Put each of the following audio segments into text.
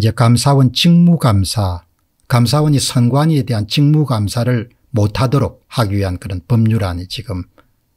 이제 감사원 직무감사 감사원이 선관위에 대한 직무감사를 못하도록 하기 위한 그런 법률안이 지금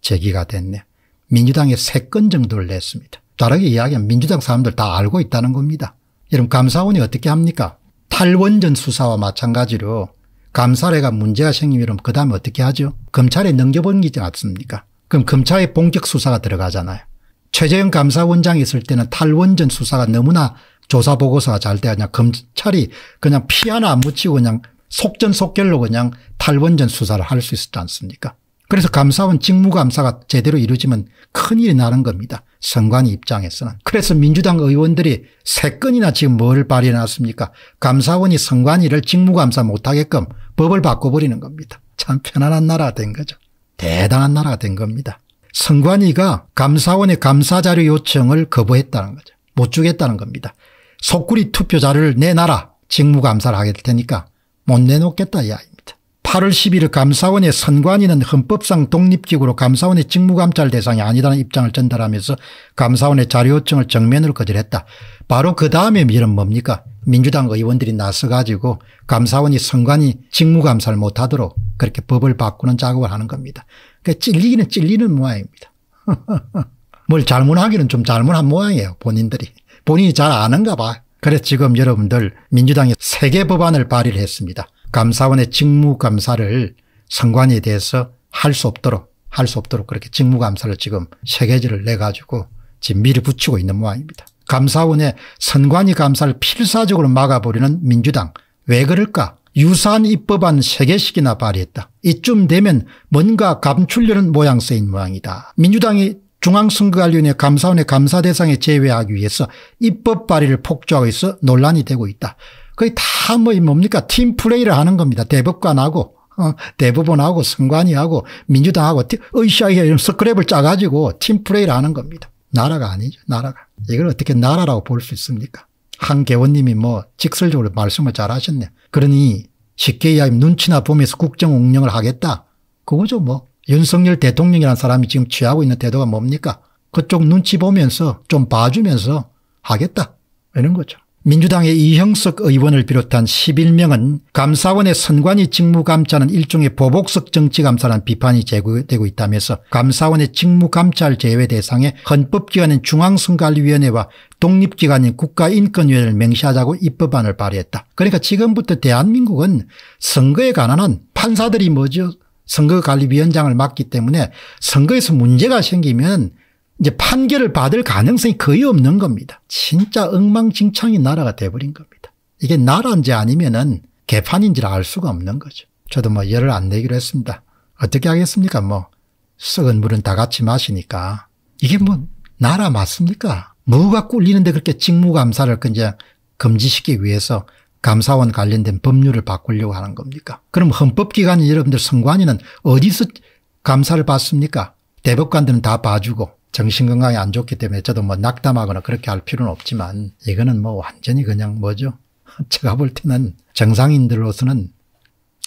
제기가 됐네 민주당이 세건 정도를 냈습니다. 다르게 이야기하면 민주당 사람들 다 알고 있다는 겁니다. 여러분 감사원이 어떻게 합니까 탈원전 수사와 마찬가지로 감사례가 문제가 생기면 그 다음에 어떻게 하죠 검찰에 넘겨버리지 않습니까 그럼 검찰의 본격 수사가 들어가잖아요. 최재형 감사원장이 있을 때는 탈원전 수사가 너무나 조사 보고서가 잘 돼야 니라 검찰이 그냥 피 하나 안 묻히고 그냥 속전속결로 그냥 탈원전 수사를 할 수 있었지 않습니까? 그래서 감사원 직무감사가 제대로 이루어지면 큰일이 나는 겁니다. 선관위 입장에서는. 그래서 민주당 의원들이 세 건이나 지금 뭘 발의해놨습니까? 감사원이 선관위를 직무감사 못하게끔 법을 바꿔버리는 겁니다. 참 편안한 나라가 된 거죠. 대단한 나라가 된 겁니다. 선관위가 감사원의 감사자료 요청을 거부했다는 거죠. 못 주겠다는 겁니다. 속구리 투표자를 내놔라 직무감사를 하게 될 테니까 못 내놓겠다 이 아입니다. 8월 11일 감사원의 선관위는 헌법상 독립기구로 감사원의 직무감찰 대상이 아니라는 입장을 전달하면서 감사원의 자료 요청을 정면으로 거절했다. 바로 그 다음에 일은 뭡니까 민주당 의원들이 나서 가지고 감사원이 선관위 직무감사를 못하도록 그렇게 법을 바꾸는 작업을 하는 겁니다. 그러니까 찔리기는 찔리는 모양입니다. 뭘 잘못하기는 좀 잘못한 모양이에요 본인들이. 본인이 잘 아는가 봐. 그래서 지금 여러분들 민주당이 세계 법안을 발의를 했습니다. 감사원의 직무감사를 선관위에 대해서 할 수 없도록 할 수 없도록 그렇게 직무감사를 지금 세계지를 내가지고 지금 미리 붙이고 있는 모양입니다. 감사원의 선관위 감사를 필사적으로 막아버리는 민주당 왜 그럴까 유사한 입법안 3개씩이나 발의했다. 이쯤 되면 뭔가 감출려는 모양새인 모양이다. 민주당이 중앙선거관리위원회 감사원의 감사 대상에 제외하기 위해서 입법 발의를 폭주하고 있어 논란이 되고 있다. 거의 다뭐 뭡니까 팀플레이를 하는 겁니다. 대법관하고 어, 대법원하고 선관위하고 민주당하고 의시하게 이런 스크랩을 짜가지고 팀플레이를 하는 겁니다. 나라가 아니죠. 나라가. 이걸 어떻게 나라라고 볼 수 있습니까? 한계원님이뭐 직설적으로 말씀을 잘 하셨네. 요 그러니 쉽게 이야기하면 눈치나 보면서 국정 운영을 하겠다. 그거죠 뭐. 윤석열 대통령이라는 사람이 지금 취하고 있는 태도가 뭡니까? 그쪽 눈치 보면서 좀 봐주면서 하겠다 이런 거죠. 민주당의 이형석 의원을 비롯한 11명은 감사원의 선관위 직무감찰은 일종의 보복적 정치감사라는 비판이 제기되고 있다면서 감사원의 직무감찰 제외 대상에 헌법기관인 중앙선관위원회와 독립기관인 국가인권위원회를 맹시하자고 입법안을 발의했다. 그러니까 지금부터 대한민국은 선거에 관한 한 판사들이 뭐죠 선거관리위원장을 맡기 때문에 선거에서 문제가 생기면 이제 판결을 받을 가능성이 거의 없는 겁니다. 진짜 엉망진창이 나라가 돼버린 겁니다. 이게 나라인지 아니면은 개판인지를 알 수가 없는 거죠. 저도 뭐 열을 안 내기로 했습니다. 어떻게 하겠습니까? 뭐 썩은 물은 다 같이 마시니까 이게 뭐 나라 맞습니까? 뭐가 꿀리는데 그렇게 직무감사를 그 이제 금지시키기 위해서 감사원 관련된 법률을 바꾸려고 하는 겁니까? 그럼 헌법기관이 여러분들 선관위는 어디서 감사를 받습니까? 대법관들은 다 봐주고 정신건강이 안 좋기 때문에 저도 뭐 낙담하거나 그렇게 할 필요는 없지만 이거는 뭐 완전히 그냥 뭐죠? 제가 볼 때는 정상인들로서는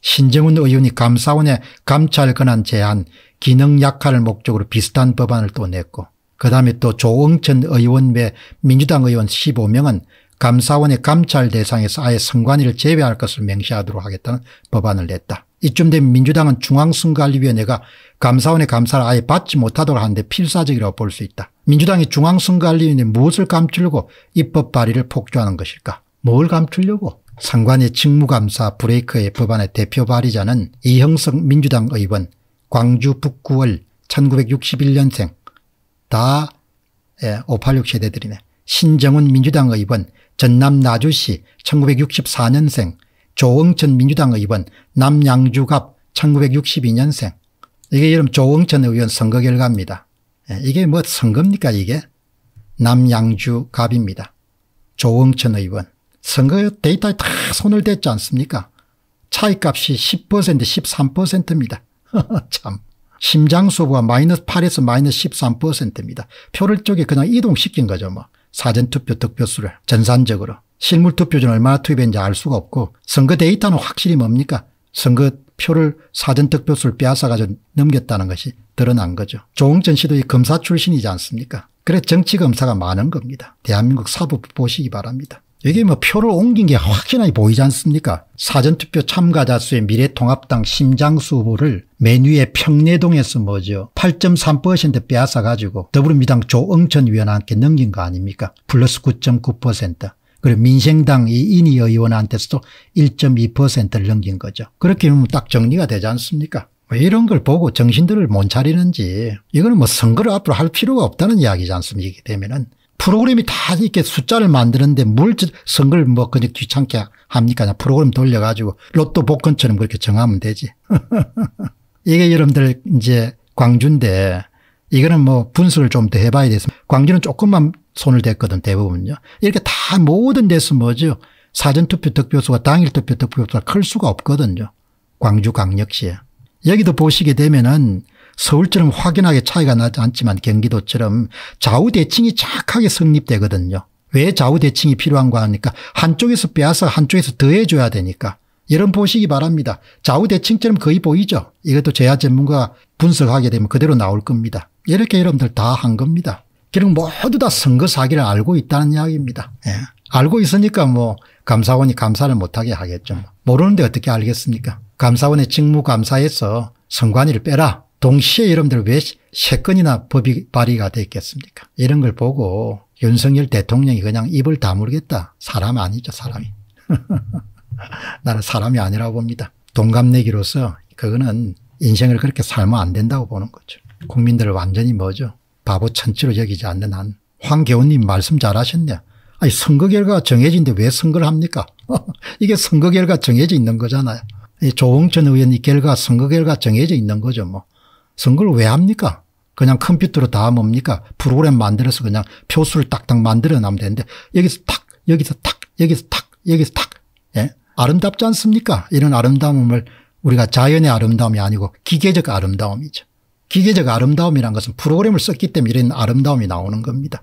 신정훈 의원이 감사원의 감찰 권한 제한 기능 약화를 목적으로 비슷한 법안을 또 냈고 그다음에 또 조응천 의원 외 민주당 의원 15명은 감사원의 감찰 대상에서 아예 선관위를 제외할 것을 명시하도록 하겠다는 법안을 냈다. 이쯤 되면 민주당은 중앙선관리위원회가 감사원의 감사를 아예 받지 못하도록 하는데 필사적이라고 볼 수 있다. 민주당이 중앙선관리위원회 무엇을 감추려고 입법 발의를 폭주하는 것일까? 뭘 감추려고? 상관의 직무감사 브레이크의 법안의 대표 발의자는 이형성 민주당 의원 광주 북구월 1961년생 다 586 예, 세대들이네. 신정훈 민주당 의원 전남 나주시 1964년생 조응천 민주당 의원 남양주갑 1962년생 이게 여러분 조응천 의원 선거 결과입니다. 예, 이게 뭐 선거입니까 이게 남양주갑입니다. 조응천 의원 선거 데이터에 다 손을 댔지 않습니까 차이값이 10% 13%입니다. 참 심장수부가 마이너스 8에서 마이너스 13%입니다. 표를 쪽에 그냥 이동시킨 거죠 뭐. 사전투표 득표수를 전산적으로 실물투표준 얼마나 투입했는지 알 수가 없고 선거 데이터는 확실히 뭡니까 선거 표를 사전투표수를 빼앗아가지고 넘겼다는 것이 드러난 거죠. 조홍천 씨도 이 검사 출신이지 않습니까 그래 정치검사가 많은 겁니다. 대한민국 사법 보시기 바랍니다. 이게 뭐 표를 옮긴 게 확연하게 보이지 않습니까 사전투표 참가자 수의 미래통합당 심장수 후보를 맨위에 평내동에서 뭐죠 8.3% 빼앗아가지고 더불어민주당 조응천 위원한테 넘긴 거 아닙니까 플러스 9.9% 그리고 민생당 이 인희 의원한테서도 1.2%를 넘긴 거죠 그렇게 보면 딱 정리가 되지 않습니까 뭐 이런 걸 보고 정신들을 못 차리는지 이거는 뭐 선거를 앞으로 할 필요가 없다는 이야기지 않습니까 이게 되면은 프로그램이 다 이렇게 숫자를 만드는데 물질 선거를 뭐 그냥 귀찮게 합니까? 그냥 프로그램 돌려가지고 로또 복권처럼 그렇게 정하면 되지. 이게 여러분들 이제 광주인데 이거는 뭐 분석을 좀 더 해봐야 돼서 광주는 조금만 손을 댔거든 대부분요. 이렇게 다 모든 데서 뭐죠. 사전투표 득표수가 당일투표 득표수가 클 수가 없거든요. 광주 광역시에. 여기도 보시게 되면은 서울처럼 확연하게 차이가 나지 않지만 경기도처럼 좌우대칭이 착하게 성립되거든요. 왜 좌우대칭이 필요한가 하니까 한쪽에서 빼앗아 한쪽에서 더해줘야 되니까. 여러분 보시기 바랍니다. 좌우대칭처럼 거의 보이죠. 이것도 제야 전문가 분석하게 되면 그대로 나올 겁니다. 이렇게 여러분들 다 한 겁니다. 결국 모두 다 선거 사기를 알고 있다는 이야기입니다. 예. 알고 있으니까 뭐 감사원이 감사를 못하게 하겠죠. 뭐. 모르는데 어떻게 알겠습니까? 감사원의 직무감사에서 선관위를 빼라. 동시에 여러분들 왜세 건이나 법이 발의가 됐겠습니까? 이런 걸 보고 윤석열 대통령이 그냥 입을 다물겠다. 사람 아니죠, 사람이. 나는 사람이 아니라고 봅니다. 동갑내기로서 그거는 인생을 그렇게 살면 안 된다고 보는 거죠. 국민들을 완전히 뭐죠? 바보 천치로 여기지 않는 한. 황교훈님 말씀 잘하셨네요 아니 선거 결과 가 정해진데 왜 선거를 합니까? 이게 선거 결과 정해져 있는 거잖아요. 조홍천 의원이 결과 선거 결과 정해져 있는 거죠 뭐. 선거를 왜 합니까? 그냥 컴퓨터로 다 뭡니까? 프로그램 만들어서 그냥 표수를 딱딱 만들어 놔면 되는데 여기서 탁 여기서 탁 여기서 탁 여기서 탁 예? 아름답지 않습니까? 이런 아름다움을 우리가 자연의 아름다움이 아니고 기계적 아름다움이죠. 기계적 아름다움이란 것은 프로그램을 썼기 때문에 이런 아름다움이 나오는 겁니다.